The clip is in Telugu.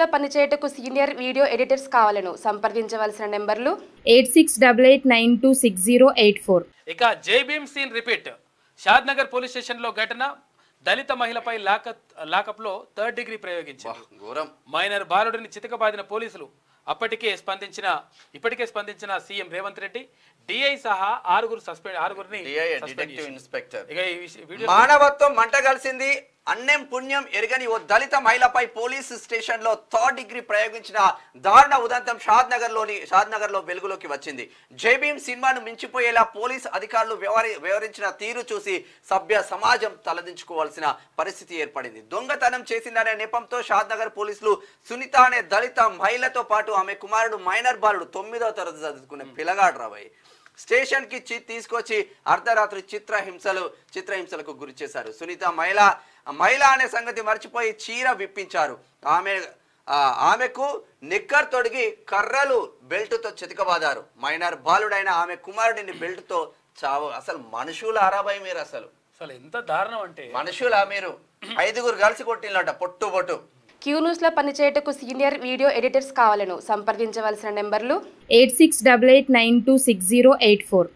లో పనిచేయటకు సీనియర్ వీడియో ఎడిటర్స్ కావాలను సంప్రదించవలసిన నెంబర్లు eight six double eight nine two six zero eight four ఇక జేబీఎం సీన్ రిపీట్ నగర్ పోలీస్ స్టేషన్ లో ఘటన దళిత మహిళపై లాకప్ లో థర్డ్ డిగ్రీ ప్రయోగించారు మైనర్ బాలుడిని చితకబాదిన పోలీసులు అప్పటికే స్పందించిన ఇప్పటికే స్పందించిన సీఎం రేవంత్ రెడ్డి డిఐ సహా ఆరుగురు సస్పెండ్ ఆరుగురిని మానవత్వం మంట కలిసింది అన్నెం పుణ్యం ఎరగని ఓ దళిత మహిళపై పోలీస్ స్టేషన్ లో థర్డ్ డిగ్రీ ప్రయోగించిన దారుణ ఉదంతం షాద్ నగర్ లోని షాద్ నగర్ లో వెలుగులోకి వచ్చింది జేబీఎం సినిమాను మించిపోయేలా పోలీస్ అధికారులు వ్యవహరి వ్యవహరించిన తీరు చూసి సభ్య సమాజం తలదించుకోవాల్సిన పరిస్థితి ఏర్పడింది దొంగతనం చేసిందనే నెపంతో షాద్ నగర్ పోలీసులు సునీత అనే దళిత మహిళతో పాటు ఆమె కుమారుడు మైనర్ బాలుడు తొమ్మిదవ తరగతి చదువుకునే పిల్లగాడు రాబోయే స్టేషన్ స్టేషన్కి తీసుకొచ్చి అర్ధరాత్రి చిత్రహింసలు చిత్రహింసలకు గురి చేశారు సునీత మహిళ మహిళ అనే సంగతి మర్చిపోయి చీర విప్పించారు ఆమె ఆమెకు నిక్కర్ తొడిగి కర్రలు బెల్ట్తో చితకబాదారు మైనర్ బాలుడైన ఆమె కుమారుడిని బెల్ట్తో చావు అసలు మనుషుల ఆరాబాయి మీరు అసలు అసలు ఎంత దారుణం అంటే మనుషులా మీరు ఐదుగురు కలిసి కొట్టినట పొట్టు పొట్టు క్యూ న్యూస్లో పనిచేయటకు సీనియర్ వీడియో ఎడిటర్స్ కావాలను సంప్రదించవలసిన నెంబర్లు eight six double eight nine two six zero eight four